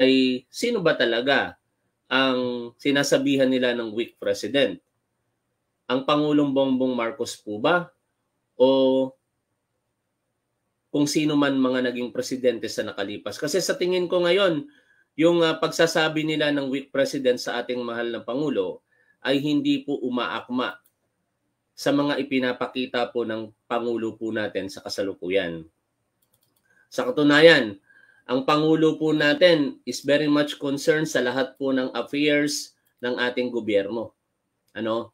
ay sino ba talaga ang sinasabihan nila ng weak president? Ang Pangulong Bongbong Marcos po ba? O kung sino man mga naging presidente sa nakalipas? Kasi sa tingin ko ngayon, yung uh, pagsasabi nila ng weak president sa ating mahal na Pangulo ay hindi po umaakma sa mga ipinapakita po ng Pangulo po natin sa kasalukuyan. Sa katunayan, ang Pangulo po natin is very much concerned sa lahat po ng affairs ng ating gobyerno. Ano?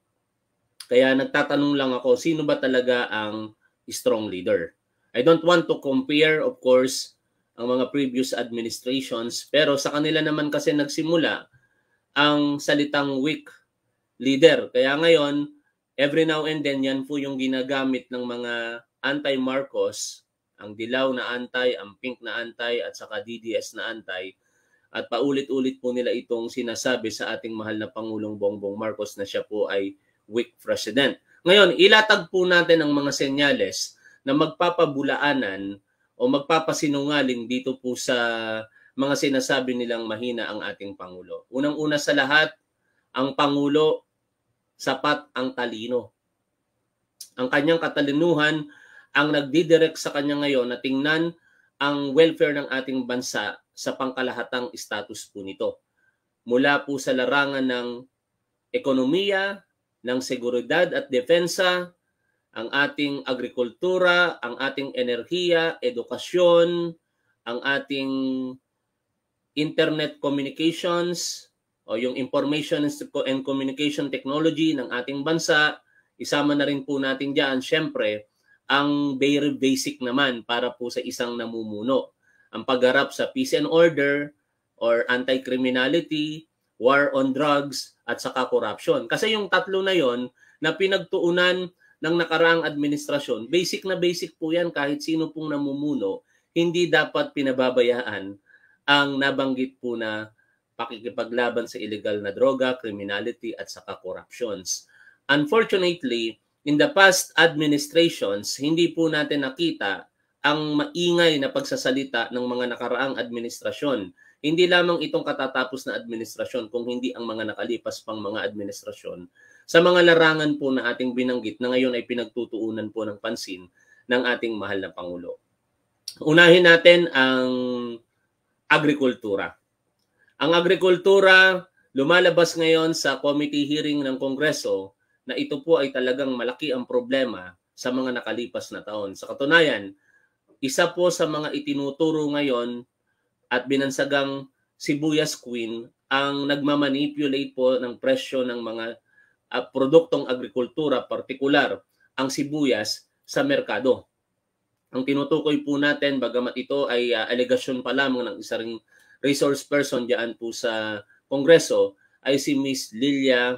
Kaya nagtatanong lang ako, sino ba talaga ang strong leader? I don't want to compare, of course, ang mga previous administrations, pero sa kanila naman kasi nagsimula ang salitang weak leader. Kaya ngayon, every now and then yan po yung ginagamit ng mga anti-Marcos ang dilaw na antay, ang pink na antay, at saka DDS na antay. At paulit-ulit po nila itong sinasabi sa ating mahal na Pangulong Bongbong Marcos na siya po ay weak president. Ngayon, ilatag po natin ang mga senyales na magpapabulaanan o magpapasinungaling dito po sa mga sinasabi nilang mahina ang ating Pangulo. Unang-una sa lahat, ang Pangulo sapat ang talino. Ang kanyang katalinuhan ang nagdidirect sa kanya ngayon na tingnan ang welfare ng ating bansa sa pangkalahatang status po nito. Mula po sa larangan ng ekonomiya, ng seguridad at depensa, ang ating agrikultura, ang ating enerhiya, edukasyon, ang ating internet communications o yung information and communication technology ng ating bansa, isama na rin po natin dyan, syempre, ang very basic naman para po sa isang namumuno. Ang pagharap sa peace and order or anti-criminality, war on drugs, at saka corruption. Kasi yung tatlo na yon na pinagtuunan ng nakaraang administrasyon, basic na basic po yan kahit sino pong namumuno, hindi dapat pinababayaan ang nabanggit po na pakikipaglaban sa illegal na droga, criminality, at saka corruptions. Unfortunately, in the past administrations, hindi po natin nakita ang maingay na pagsasalita ng mga nakaraang administrasyon. Hindi lamang itong katatapos na administrasyon kung hindi ang mga nakalipas pang mga administrasyon sa mga larangan po na ating binanggit na ngayon ay pinagtutuunan po ng pansin ng ating mahal na Pangulo. Unahin natin ang agrikultura. Ang agrikultura lumalabas ngayon sa committee hearing ng Kongreso na ito po ay talagang malaki ang problema sa mga nakalipas na taon. Sa katunayan, isa po sa mga itinuturo ngayon at binansagang sibuyas queen ang nagmamanipulate po ng presyo ng mga uh, produktong agrikultura, partikular ang sibuyas sa merkado. Ang tinutukoy po natin, bagamat ito ay uh, ah, alegasyon pa lamang ng isang resource person diyan po sa Kongreso, ay si Miss Lilia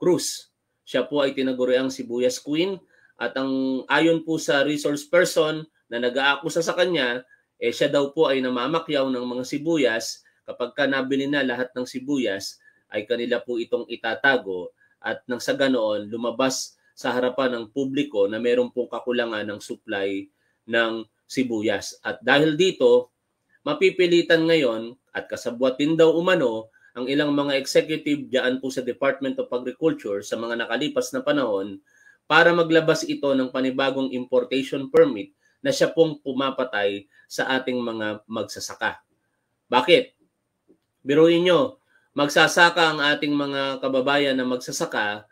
Cruz siya po ay tinaguriang sibuyas queen at ang ayon po sa resource person na nag-aakusa sa kanya, eh siya daw po ay namamakyaw ng mga sibuyas kapag ka nabili na lahat ng sibuyas ay kanila po itong itatago at nang sa ganoon lumabas sa harapan ng publiko na meron pong kakulangan ng supply ng sibuyas. At dahil dito, mapipilitan ngayon at din daw umano ang ilang mga executive diyan po sa Department of Agriculture sa mga nakalipas na panahon para maglabas ito ng panibagong importation permit na siya pong pumapatay sa ating mga magsasaka. Bakit? Biruin nyo, magsasaka ang ating mga kababayan na magsasaka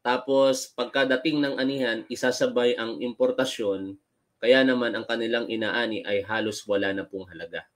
tapos pagkadating ng anihan, isasabay ang importasyon, kaya naman ang kanilang inaani ay halos wala na pong halaga.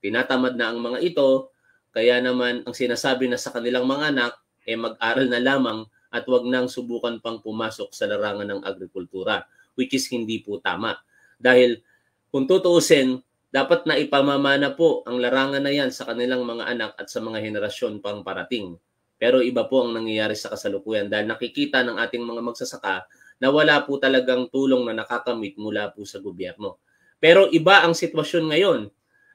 Pinatamad na ang mga ito kaya naman ang sinasabi na sa kanilang mga anak ay eh mag-aral na lamang at huwag nang subukan pang pumasok sa larangan ng agrikultura, which is hindi po tama. Dahil kung tutuusin, dapat na ipamamana po ang larangan na yan sa kanilang mga anak at sa mga henerasyon pang parating. Pero iba po ang nangyayari sa kasalukuyan dahil nakikita ng ating mga magsasaka na wala po talagang tulong na nakakamit mula po sa gobyerno. Pero iba ang sitwasyon ngayon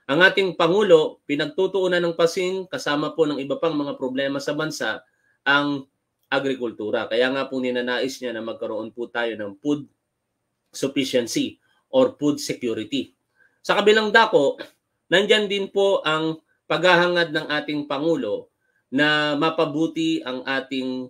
ang ating Pangulo, pinagtutuunan ng pasing kasama po ng iba pang mga problema sa bansa ang agrikultura. Kaya nga po ninanais niya na magkaroon po tayo ng food sufficiency or food security. Sa kabilang dako, nandyan din po ang paghahangad ng ating Pangulo na mapabuti ang ating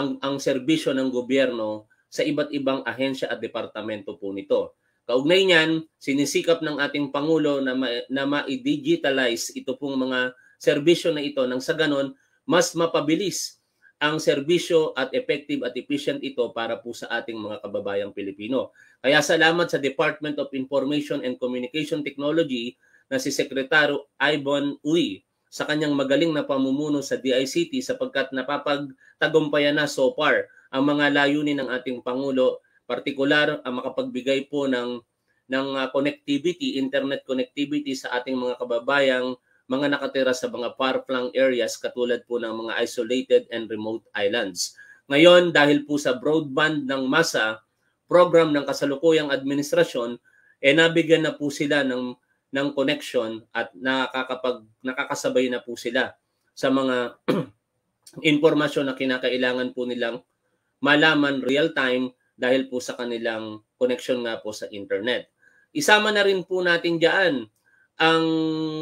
ang, ang serbisyo ng gobyerno sa iba't ibang ahensya at departamento po nito. Kaugnay niyan, sinisikap ng ating Pangulo na, ma- na ma-digitalize ito pong mga serbisyo na ito nang sa ganon, mas mapabilis ang serbisyo at effective at efficient ito para po sa ating mga kababayang Pilipino. Kaya salamat sa Department of Information and Communication Technology na si Sekretaro Ivon Uy sa kanyang magaling na pamumuno sa DICT sapagkat napapagtagumpayan na so far ang mga layunin ng ating Pangulo partikular ang makapagbigay po ng ng ah, connectivity, internet connectivity sa ating mga kababayang mga nakatira sa mga far-flung areas katulad po ng mga isolated and remote islands. Ngayon, dahil po sa broadband ng masa, program ng kasalukuyang administrasyon, eh nabigyan na po sila ng ng connection at nakakapag nakakasabay na po sila sa mga impormasyon na kinakailangan po nilang malaman real time dahil po sa kanilang connection nga po sa internet. Isama na rin po natin diyan ang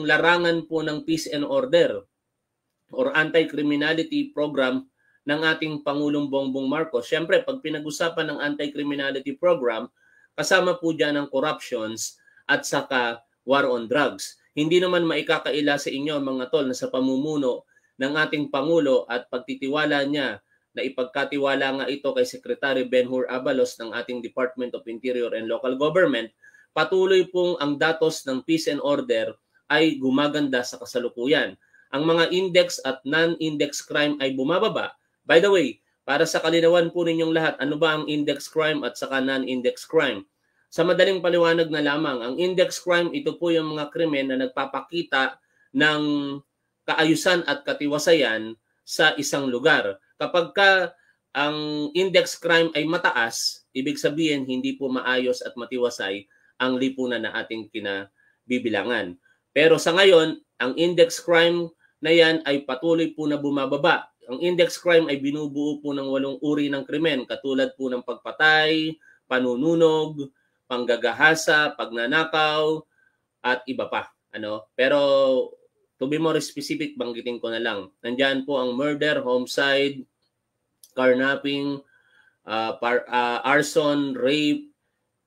larangan po ng peace and order or anti-criminality program ng ating Pangulong Bongbong Marcos. Siyempre, pag pinag-usapan ng anti-criminality program, kasama po dyan ang corruptions at saka war on drugs. Hindi naman maikakaila sa inyo mga tol na sa pamumuno ng ating Pangulo at pagtitiwala niya na ipagkatiwala nga ito kay Secretary Benhur Abalos ng ating Department of Interior and Local Government, patuloy pong ang datos ng peace and order ay gumaganda sa kasalukuyan. Ang mga index at non-index crime ay bumababa. By the way, para sa kalinawan po ninyong lahat, ano ba ang index crime at saka non-index crime? Sa madaling paliwanag na lamang, ang index crime ito po yung mga krimen na nagpapakita ng kaayusan at katiwasayan sa isang lugar. Kapag ka ang index crime ay mataas, ibig sabihin hindi po maayos at matiwasay ang lipunan na ating kinabibilangan. Pero sa ngayon, ang index crime na yan ay patuloy po na bumababa. Ang index crime ay binubuo po ng walong uri ng krimen katulad po ng pagpatay, panununog, panggagahasa, pagnanakaw, at iba pa. Ano? Pero to be more specific, banggitin ko na lang. Nandyan po ang murder, homicide, carnapping, uh, par, uh, arson, rape,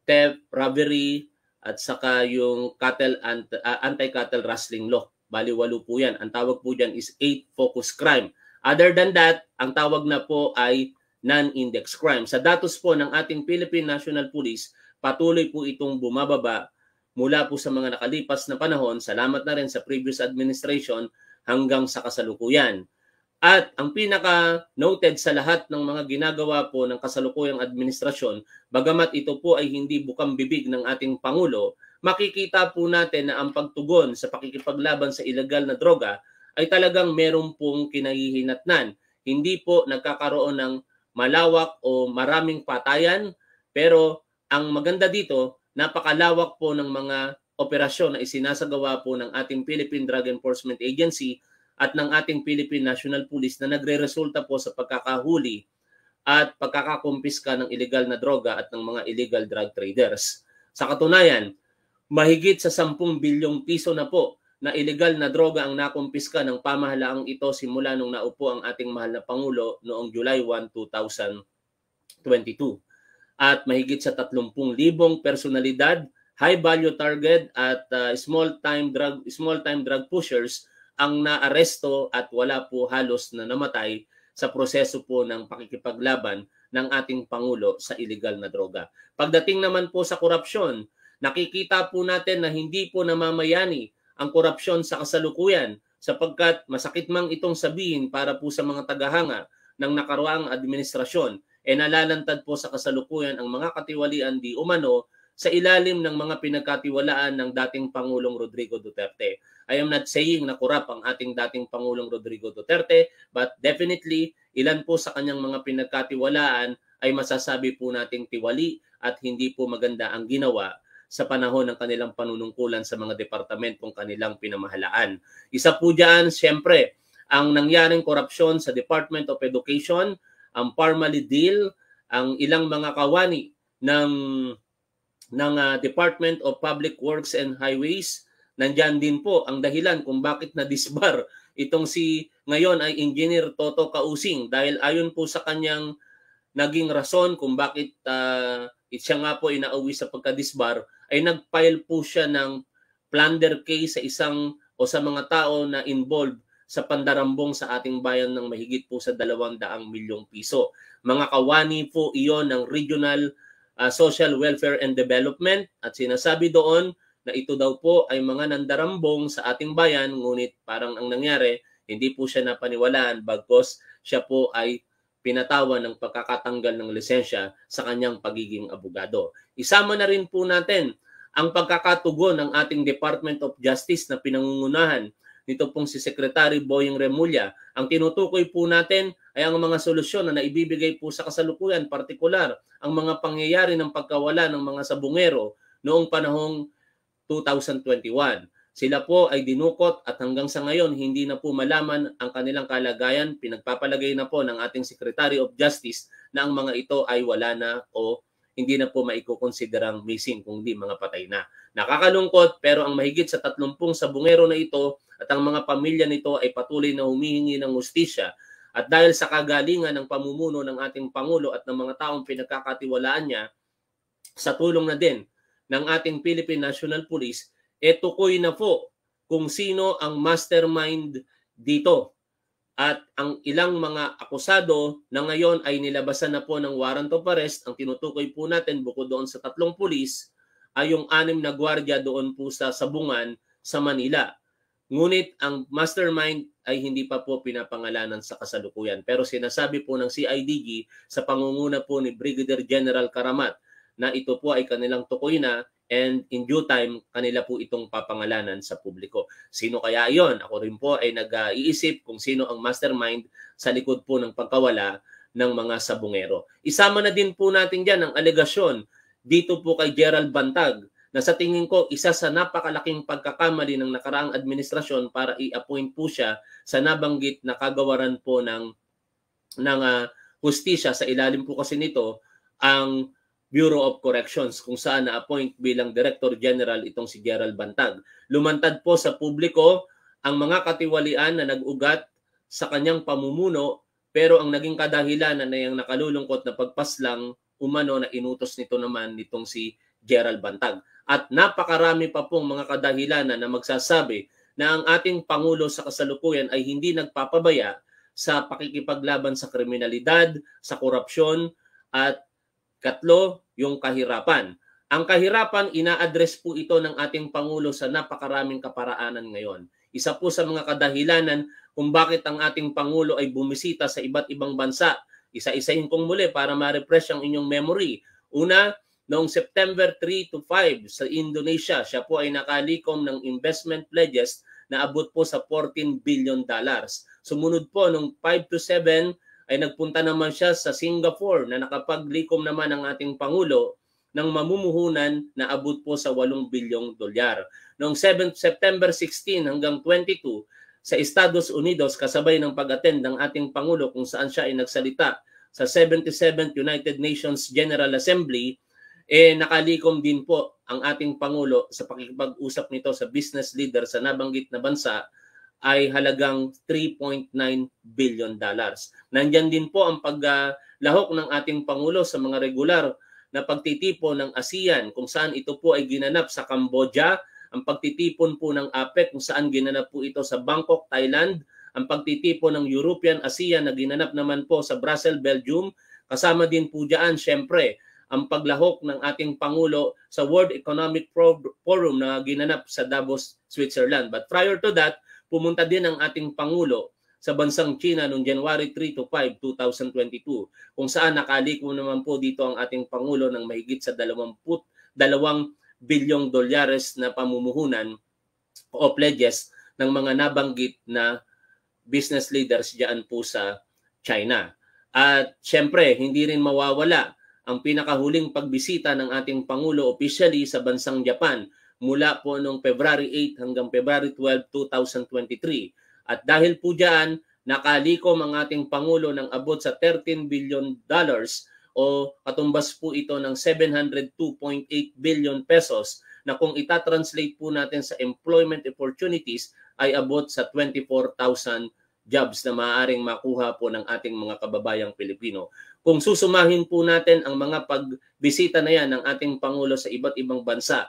theft, robbery, at saka yung cattle and uh, anti-cattle rustling law. Baliwalo po 'yan. Ang tawag po diyan is eight focus crime. Other than that, ang tawag na po ay non-index crime. Sa datos po ng ating Philippine National Police, patuloy po itong bumababa mula po sa mga nakalipas na panahon. Salamat na rin sa previous administration hanggang sa kasalukuyan. At ang pinaka noted sa lahat ng mga ginagawa po ng kasalukuyang administrasyon, bagamat ito po ay hindi bukang bibig ng ating Pangulo, makikita po natin na ang pagtugon sa pakikipaglaban sa ilegal na droga ay talagang meron pong kinahihinatnan. Hindi po nagkakaroon ng malawak o maraming patayan, pero ang maganda dito, napakalawak po ng mga operasyon na isinasagawa po ng ating Philippine Drug Enforcement Agency at ng ating Philippine National Police na nagre-resulta po sa pagkakahuli at pagkakakumpiska ng ilegal na droga at ng mga illegal drug traders. Sa katunayan, mahigit sa 10 bilyong piso na po na ilegal na droga ang nakumpiska ng pamahalaang ito simula nung naupo ang ating mahal na Pangulo noong July 1, 2022. At mahigit sa 30,000 personalidad, high value target at uh, small time drug small time drug pushers ang naaresto at wala po halos na namatay sa proseso po ng pakikipaglaban ng ating Pangulo sa ilegal na droga. Pagdating naman po sa korupsyon, nakikita po natin na hindi po namamayani ang korupsyon sa kasalukuyan sapagkat masakit mang itong sabihin para po sa mga tagahanga ng nakaraang administrasyon e nalalantad po sa kasalukuyan ang mga katiwalian di umano sa ilalim ng mga pinagkatiwalaan ng dating Pangulong Rodrigo Duterte. I am not saying na kurap ang ating dating Pangulong Rodrigo Duterte, but definitely ilan po sa kanyang mga pinagkatiwalaan ay masasabi po nating tiwali at hindi po maganda ang ginawa sa panahon ng kanilang panunungkulan sa mga departamentong kanilang pinamahalaan. Isa po dyan, siyempre, ang nangyaring korupsyon sa Department of Education, ang Parmalee deal, ang ilang mga kawani ng ng uh, Department of Public Works and Highways. Nandyan din po ang dahilan kung bakit na-disbar itong si ngayon ay Engineer Toto Kausing dahil ayon po sa kanyang naging rason kung bakit uh, siya nga po inauwi sa pagka-disbar ay nag-file po siya ng plunder case sa isang o sa mga tao na involved sa pandarambong sa ating bayan ng mahigit po sa 200 milyong piso. Mga kawani po iyon ng Regional uh, Social Welfare and Development at sinasabi doon na ito daw po ay mga nandarambong sa ating bayan ngunit parang ang nangyari hindi po siya napaniwalaan bagkos siya po ay pinatawan ng pagkakatanggal ng lisensya sa kanyang pagiging abogado. Isama na rin po natin ang pagkakatugon ng ating Department of Justice na pinangungunahan nito pong si Secretary Boying Remulla. Ang tinutukoy po natin ay ang mga solusyon na naibibigay po sa kasalukuyan, partikular ang mga pangyayari ng pagkawala ng mga sabungero noong panahong 2021. Sila po ay dinukot at hanggang sa ngayon hindi na po malaman ang kanilang kalagayan. Pinagpapalagay na po ng ating Secretary of Justice na ang mga ito ay wala na o hindi na po maikukonsiderang missing kung di mga patay na. Nakakalungkot pero ang mahigit sa 30 sabungero na ito at ang mga pamilya nito ay patuloy na humihingi ng hustisya at dahil sa kagalingan ng pamumuno ng ating Pangulo at ng mga taong pinagkakatiwalaan niya, sa tulong na din ng ating Philippine National Police, eto ko'y na po kung sino ang mastermind dito at ang ilang mga akusado na ngayon ay nilabasan na po ng warrant of arrest, ang tinutukoy po natin bukod doon sa tatlong pulis ay yung anim na gwardiya doon po sa Sabungan sa Manila. Ngunit ang mastermind ay hindi pa po pinapangalanan sa kasalukuyan. Pero sinasabi po ng CIDG sa pangunguna po ni Brigadier General Karamat na ito po ay kanilang tukoy na and in due time, kanila po itong papangalanan sa publiko. Sino kaya yon? Ako rin po ay nag-iisip kung sino ang mastermind sa likod po ng pagkawala ng mga sabungero. Isama na din po natin diyan ang alegasyon dito po kay Gerald Bantag na sa tingin ko isa sa napakalaking pagkakamali ng nakaraang administrasyon para i-appoint po siya sa nabanggit na kagawaran po ng ng uh, hustisya sa ilalim po kasi nito ang Bureau of Corrections kung saan na-appoint bilang Director General itong si Gerald Bantag. Lumantad po sa publiko ang mga katiwalian na nag-ugat sa kanyang pamumuno pero ang naging kadahilanan na yung nakalulungkot na pagpaslang umano na inutos nito naman nitong si Gerald Bantag. At napakarami pa pong mga kadahilanan na magsasabi na ang ating Pangulo sa kasalukuyan ay hindi nagpapabaya sa pakikipaglaban sa kriminalidad, sa korupsyon, at katlo, yung kahirapan. Ang kahirapan, ina-address po ito ng ating Pangulo sa napakaraming kaparaanan ngayon. Isa po sa mga kadahilanan kung bakit ang ating Pangulo ay bumisita sa iba't ibang bansa. Isa-isahin kong muli para ma-refresh ang inyong memory. Una, noong September 3 to 5 sa Indonesia, siya po ay nakalikom ng investment pledges na abot po sa 14 billion dollars. Sumunod po noong 5 to 7 ay nagpunta naman siya sa Singapore na nakapag-recom naman ang ating Pangulo ng mamumuhunan na abot po sa 8 bilyong dolyar. Noong 7 September 16 hanggang 22 sa Estados Unidos kasabay ng pag-attend ng ating Pangulo kung saan siya ay nagsalita sa 77th United Nations General Assembly, eh nakalikom din po ang ating Pangulo sa pakikipag-usap nito sa business leader sa nabanggit na bansa ay halagang 3.9 billion dollars. Nandiyan din po ang paglahok ng ating Pangulo sa mga regular na pagtitipo ng ASEAN kung saan ito po ay ginanap sa Cambodia, ang pagtitipon po ng APEC kung saan ginanap po ito sa Bangkok, Thailand, ang pagtitipon ng European ASEAN na ginanap naman po sa Brussels, Belgium, kasama din po dyan syempre ang paglahok ng ating Pangulo sa World Economic Forum na ginanap sa Davos, Switzerland. But prior to that, Pumunta din ang ating Pangulo sa bansang China noong January 3 to 5, 2022, kung saan nakalikom naman po dito ang ating Pangulo ng mahigit sa 22 bilyong dolyares na pamumuhunan o pledges ng mga nabanggit na business leaders diyan po sa China. At syempre, hindi rin mawawala ang pinakahuling pagbisita ng ating Pangulo officially sa bansang Japan mula po noong February 8 hanggang February 12, 2023. At dahil po dyan, nakalikom ang ating Pangulo ng abot sa 13 billion dollars o katumbas po ito ng 702.8 billion pesos na kung itatranslate po natin sa employment opportunities ay abot sa 24,000 jobs na maaaring makuha po ng ating mga kababayang Pilipino. Kung susumahin po natin ang mga pagbisita na yan ng ating Pangulo sa iba't ibang bansa,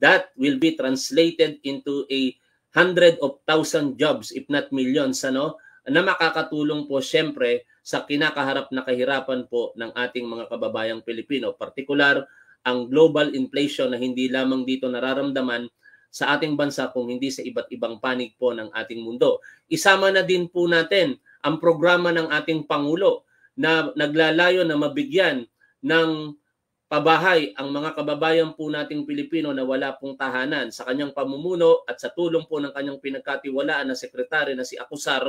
that will be translated into a hundred of thousand jobs, if not millions, ano, na makakatulong po siyempre sa kinakaharap na kahirapan po ng ating mga kababayang Pilipino, partikular ang global inflation na hindi lamang dito nararamdaman sa ating bansa kung hindi sa iba't ibang panig po ng ating mundo. Isama na din po natin ang programa ng ating Pangulo na naglalayo na mabigyan ng pabahay ang mga kababayan po nating Pilipino na wala pong tahanan sa kanyang pamumuno at sa tulong po ng kanyang pinagkatiwalaan na sekretary na si Akusar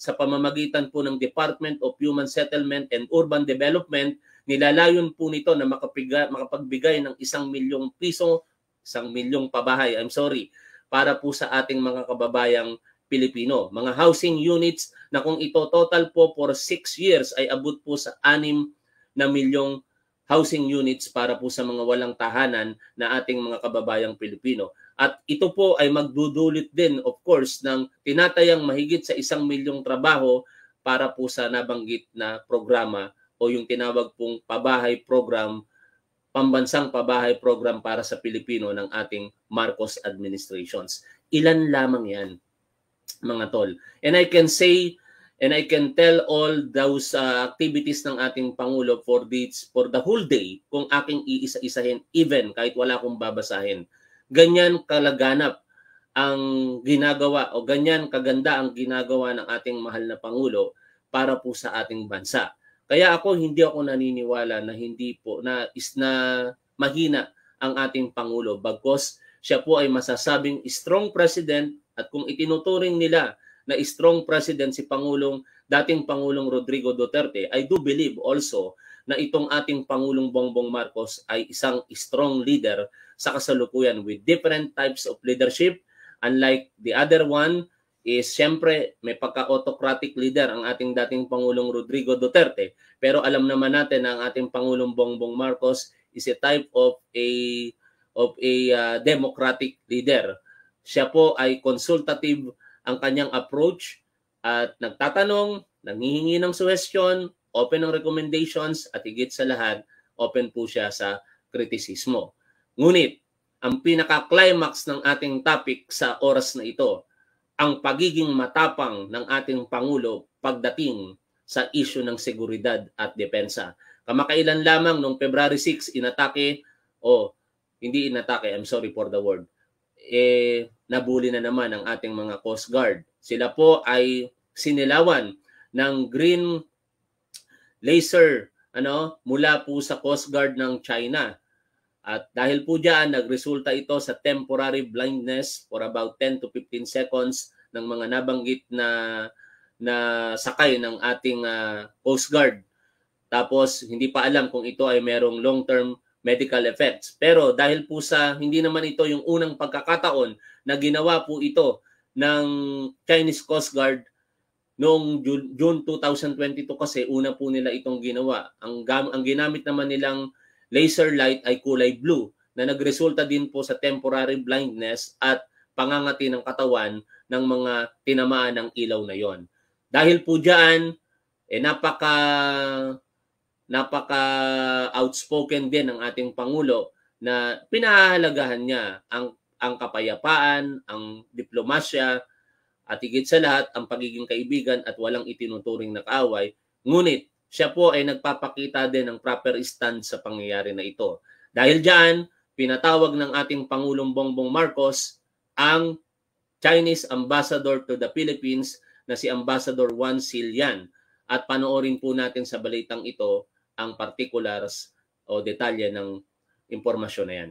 sa pamamagitan po ng Department of Human Settlement and Urban Development, nilalayon po nito na makapiga, makapagbigay ng isang milyong piso, isang milyong pabahay, I'm sorry, para po sa ating mga kababayang Pilipino. Mga housing units na kung ito total po for 6 years ay abot po sa 6 na milyong housing units para po sa mga walang tahanan na ating mga kababayang Pilipino. At ito po ay magdudulot din of course ng tinatayang mahigit sa isang milyong trabaho para po sa nabanggit na programa o yung tinawag pong pabahay program, pambansang pabahay program para sa Pilipino ng ating Marcos administrations. Ilan lamang yan, mga tol. And I can say and I can tell all those uh, activities ng ating Pangulo for this for the whole day kung aking iisa-isahin even kahit wala akong babasahin. Ganyan kalaganap ang ginagawa o ganyan kaganda ang ginagawa ng ating mahal na Pangulo para po sa ating bansa. Kaya ako hindi ako naniniwala na hindi po na is na mahina ang ating Pangulo bagkos siya po ay masasabing strong president at kung itinuturing nila na strong president si Pangulong dating Pangulong Rodrigo Duterte, I do believe also na itong ating Pangulong Bongbong Marcos ay isang strong leader sa kasalukuyan with different types of leadership. Unlike the other one is siyempre may pagka-autocratic leader ang ating dating Pangulong Rodrigo Duterte. Pero alam naman natin na ang ating Pangulong Bongbong Marcos is a type of a of a uh, democratic leader. Siya po ay consultative ang kanyang approach at nagtatanong, nangihingi ng suggestion, open ng recommendations at higit sa lahat, open po siya sa kritisismo. Ngunit, ang pinaka-climax ng ating topic sa oras na ito, ang pagiging matapang ng ating Pangulo pagdating sa isyu ng seguridad at depensa. Kamakailan lamang noong February 6, inatake o oh, hindi inatake, I'm sorry for the word, eh, nabuli na naman ang ating mga Coast Guard. Sila po ay sinilawan ng green laser ano mula po sa Coast Guard ng China. At dahil po diyan nagresulta ito sa temporary blindness for about 10 to 15 seconds ng mga nabanggit na na sakay ng ating uh, Coast Guard. Tapos hindi pa alam kung ito ay merong long-term medical effects. Pero dahil po sa hindi naman ito yung unang pagkakataon na ginawa po ito ng Chinese Coast Guard noong June, June 2022 kasi una po nila itong ginawa. Ang, gam- ang ginamit naman nilang laser light ay kulay blue na nagresulta din po sa temporary blindness at pangangati ng katawan ng mga tinamaan ng ilaw na yon. Dahil po dyan, eh, napaka napaka-outspoken din ng ating Pangulo na pinahahalagahan niya ang, ang kapayapaan, ang diplomasya, at higit sa lahat ang pagiging kaibigan at walang itinuturing na kaaway. Ngunit siya po ay nagpapakita din ng proper stand sa pangyayari na ito. Dahil diyan, pinatawag ng ating Pangulong Bongbong Marcos ang Chinese Ambassador to the Philippines na si Ambassador Juan Silian at panoorin po natin sa balitang ito ang particulars o detalye ng impormasyon na yan.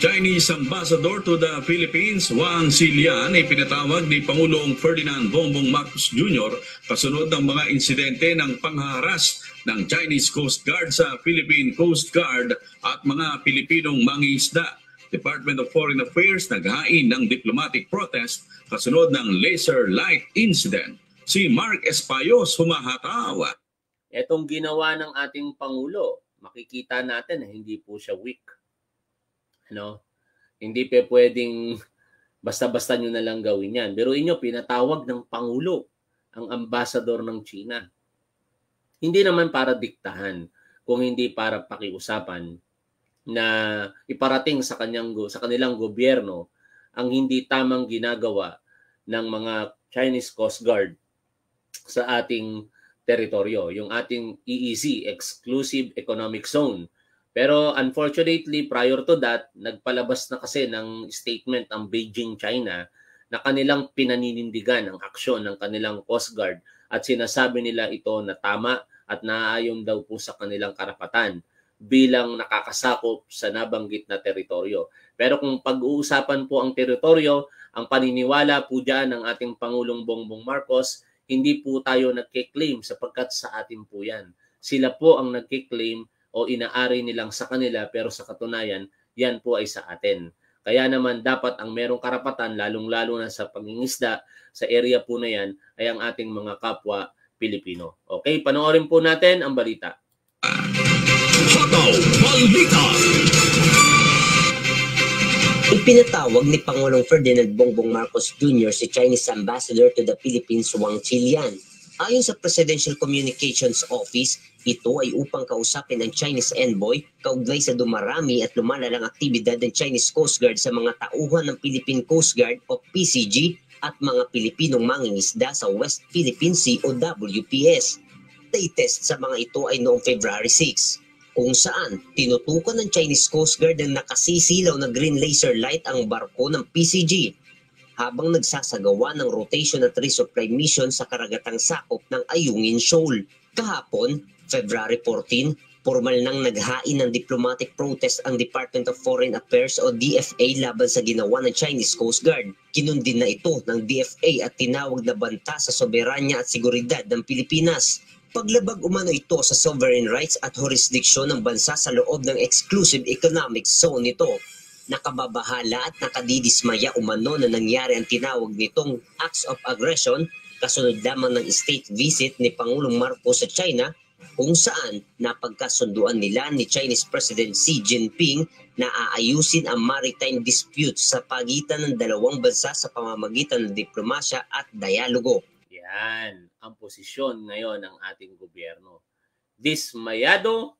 Chinese Ambassador to the Philippines Wang Silian ay pinatawag ni Pangulong Ferdinand Bongbong Marcos Jr. kasunod ng mga insidente ng pangharas ng Chinese Coast Guard sa Philippine Coast Guard at mga Pilipinong mangiisda. Department of Foreign Affairs naghain ng diplomatic protest kasunod ng laser light incident si Mark Espayos humahatawa. Etong ginawa ng ating Pangulo, makikita natin na hindi po siya weak. Ano? Hindi pa pwedeng basta-basta niyo na lang gawin yan. Pero inyo, pinatawag ng Pangulo ang ambassador ng China. Hindi naman para diktahan, kung hindi para pakiusapan na iparating sa kanyang sa kanilang gobyerno ang hindi tamang ginagawa ng mga Chinese Coast Guard sa ating teritoryo, yung ating EEZ, Exclusive Economic Zone. Pero unfortunately, prior to that, nagpalabas na kasi ng statement ang Beijing, China, na kanilang pinaninindigan ang aksyon ng kanilang Coast Guard at sinasabi nila ito na tama at naaayon daw po sa kanilang karapatan bilang nakakasakop sa nabanggit na teritoryo. Pero kung pag-uusapan po ang teritoryo, ang paniniwala po dyan ng ating Pangulong Bongbong Marcos hindi po tayo nagkiklaim sapagkat sa atin po yan. Sila po ang nagkiklaim o inaari nilang sa kanila pero sa katunayan, yan po ay sa atin. Kaya naman dapat ang merong karapatan, lalong-lalo na sa pangingisda sa area po na yan, ay ang ating mga kapwa Pilipino. Okay, panoorin po natin ang balita. Photo, balita! Ipinatawag ni Pangulong Ferdinand Bongbong Marcos Jr. si Chinese Ambassador to the Philippines Wang Chilian. Ayon sa Presidential Communications Office, ito ay upang kausapin ang Chinese envoy kaugnay sa dumarami at lumalalang aktibidad ng Chinese Coast Guard sa mga tauhan ng Philippine Coast Guard o PCG at mga Pilipinong mangingisda sa West Philippine Sea o WPS. Latest sa mga ito ay noong February 6 kung saan tinutukan ng Chinese Coast Guard ang nakasisilaw na green laser light ang barko ng PCG habang nagsasagawa ng rotation at resupply mission sa karagatang sakop ng Ayungin Shoal. Kahapon, February 14, formal nang naghain ng diplomatic protest ang Department of Foreign Affairs o DFA laban sa ginawa ng Chinese Coast Guard. Kinundin na ito ng DFA at tinawag na banta sa soberanya at seguridad ng Pilipinas Paglabag umano ito sa sovereign rights at jurisdiction ng bansa sa loob ng exclusive economic zone nito. Nakababahala at nakadidismaya umano na nangyari ang tinawag nitong acts of aggression kasunod lamang ng state visit ni Pangulong Marcos sa China kung saan napagkasunduan nila ni Chinese President Xi Jinping na aayusin ang maritime dispute sa pagitan ng dalawang bansa sa pamamagitan ng diplomasya at dialogo. Yan ang posisyon ngayon ng ating gobyerno. Dismayado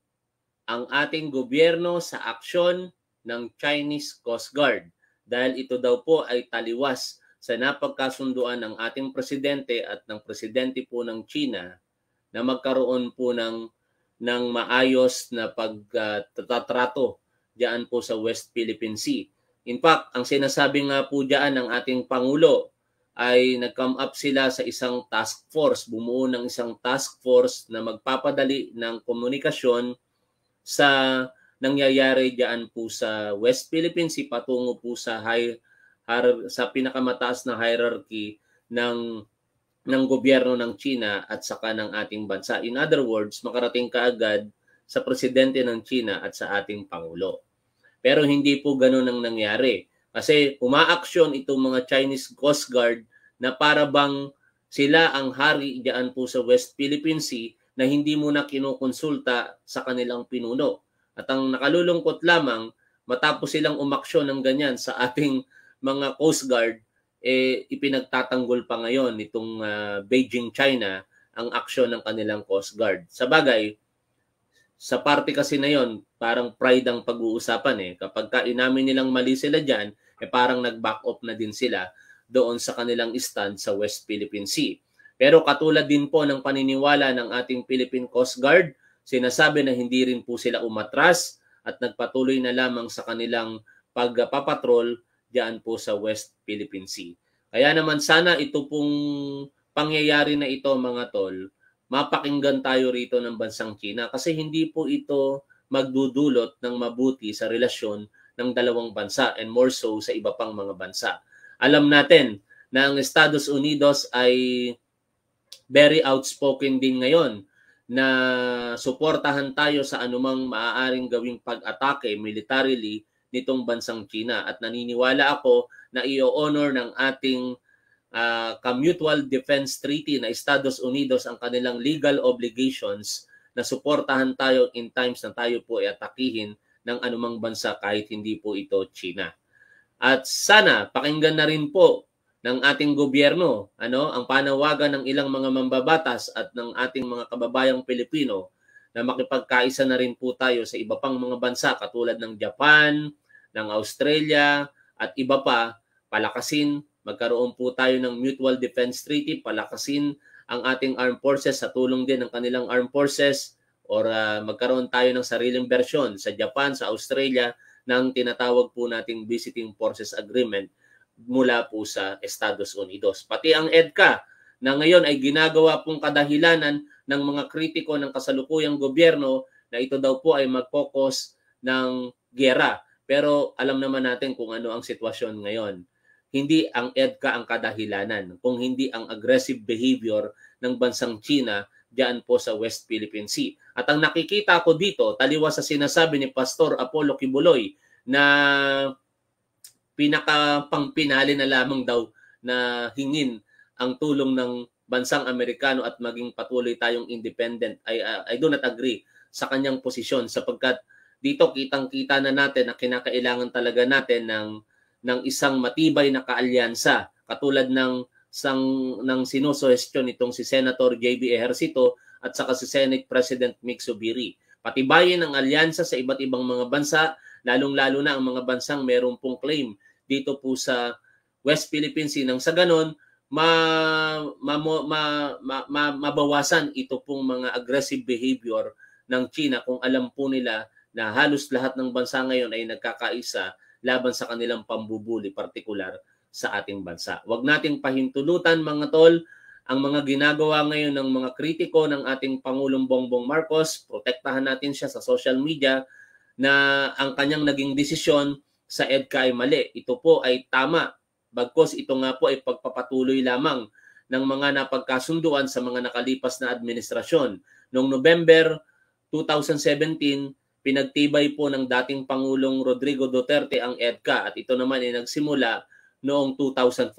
ang ating gobyerno sa aksyon ng Chinese Coast Guard dahil ito daw po ay taliwas sa napagkasunduan ng ating presidente at ng presidente po ng China na magkaroon po ng ng maayos na pagtatrato ah, uh, diyan po sa West Philippine Sea. In fact, ang sinasabi nga po diyan ng ating Pangulo ay nag-come up sila sa isang task force, bumuo ng isang task force na magpapadali ng komunikasyon sa nangyayari diyan po sa West Philippines si patungo po sa high sa pinakamataas na hierarchy ng ng gobyerno ng China at saka ng ating bansa. In other words, makarating ka agad sa presidente ng China at sa ating pangulo. Pero hindi po ganoon ang nangyari. Kasi umaaksyon itong mga Chinese Coast Guard na para bang sila ang hari diyan po sa West Philippine Sea na hindi muna kinukonsulta sa kanilang pinuno. At ang nakalulungkot lamang, matapos silang umaksyon ng ganyan sa ating mga Coast Guard, eh, ipinagtatanggol pa ngayon nitong uh, Beijing, China, ang aksyon ng kanilang Coast Guard. Sa bagay, sa party kasi na yon parang pride ang pag-uusapan eh. Kapag ka inamin nilang mali sila dyan, eh parang nag-back off na din sila doon sa kanilang stand sa West Philippine Sea. Pero katulad din po ng paniniwala ng ating Philippine Coast Guard, sinasabi na hindi rin po sila umatras at nagpatuloy na lamang sa kanilang pagpapatrol diyan po sa West Philippine Sea. Kaya naman sana ito pong pangyayari na ito mga tol mapakinggan tayo rito ng bansang China kasi hindi po ito magdudulot ng mabuti sa relasyon ng dalawang bansa and more so sa iba pang mga bansa. Alam natin na ang Estados Unidos ay very outspoken din ngayon na suportahan tayo sa anumang maaaring gawing pag-atake militarily nitong bansang China at naniniwala ako na i-honor ng ating uh, ka-mutual defense treaty na Estados Unidos ang kanilang legal obligations na suportahan tayo in times na tayo po ay atakihin ng anumang bansa kahit hindi po ito China. At sana pakinggan na rin po ng ating gobyerno ano ang panawagan ng ilang mga mambabatas at ng ating mga kababayang Pilipino na makipagkaisa na rin po tayo sa iba pang mga bansa katulad ng Japan, ng Australia at iba pa palakasin Magkaroon po tayo ng Mutual Defense Treaty, palakasin ang ating armed forces sa tulong din ng kanilang armed forces or uh, magkaroon tayo ng sariling version sa Japan, sa Australia ng tinatawag po nating Visiting Forces Agreement mula po sa Estados Unidos. Pati ang EDCA na ngayon ay ginagawa pong kadahilanan ng mga kritiko ng kasalukuyang gobyerno na ito daw po ay mag-focus ng gera. Pero alam naman natin kung ano ang sitwasyon ngayon hindi ang EDCA ang kadahilanan, kung hindi ang aggressive behavior ng bansang China diyan po sa West Philippine Sea. At ang nakikita ko dito, taliwas sa sinasabi ni Pastor Apollo Kibuloy na pinakapangpinali na lamang daw na hingin ang tulong ng bansang Amerikano at maging patuloy tayong independent. I, uh, I do not agree sa kanyang posisyon sapagkat dito kitang-kita na natin na kinakailangan talaga natin ng ng isang matibay na kaalyansa katulad ng sang ng sinusuhestyon nitong si Senator JB Ejercito at saka si Senate President Mick Subiri. Patibayin ang alyansa sa iba't ibang mga bansa, lalong-lalo na ang mga bansang meron pong claim dito po sa West Philippine Sea nang sa ganon ma, ma, ma, ma, ma, mabawasan ito pong mga aggressive behavior ng China kung alam po nila na halos lahat ng bansa ngayon ay nagkakaisa laban sa kanilang pambubuli, partikular sa ating bansa. Huwag nating pahintulutan mga tol ang mga ginagawa ngayon ng mga kritiko ng ating Pangulong Bongbong Marcos. Protektahan natin siya sa social media na ang kanyang naging desisyon sa EDCA ay mali. Ito po ay tama. Bagkos ito nga po ay pagpapatuloy lamang ng mga napagkasunduan sa mga nakalipas na administrasyon. Noong November 2017, Pinagtibay po ng dating Pangulong Rodrigo Duterte ang EDCA at ito naman ay nagsimula noong 2014.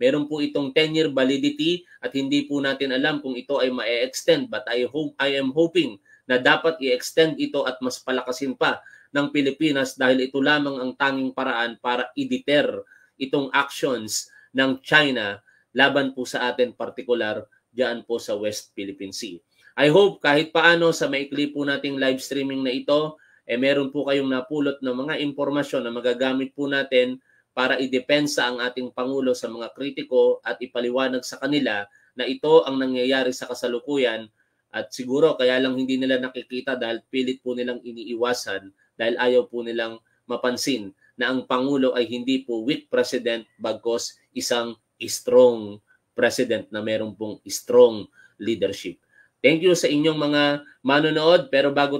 Meron po itong 10-year validity at hindi po natin alam kung ito ay ma-extend but I hope I am hoping na dapat i-extend ito at mas palakasin pa ng Pilipinas dahil ito lamang ang tanging paraan para i-deter itong actions ng China laban po sa atin partikular diyan po sa West Philippine Sea. I hope kahit paano sa maikli po nating live streaming na ito, eh meron po kayong napulot ng mga impormasyon na magagamit po natin para idepensa ang ating Pangulo sa mga kritiko at ipaliwanag sa kanila na ito ang nangyayari sa kasalukuyan at siguro kaya lang hindi nila nakikita dahil pilit po nilang iniiwasan dahil ayaw po nilang mapansin na ang Pangulo ay hindi po weak president bagkos isang strong president na meron pong strong leadership. Thank you sa inyong mga manonood. Pero bago tayo,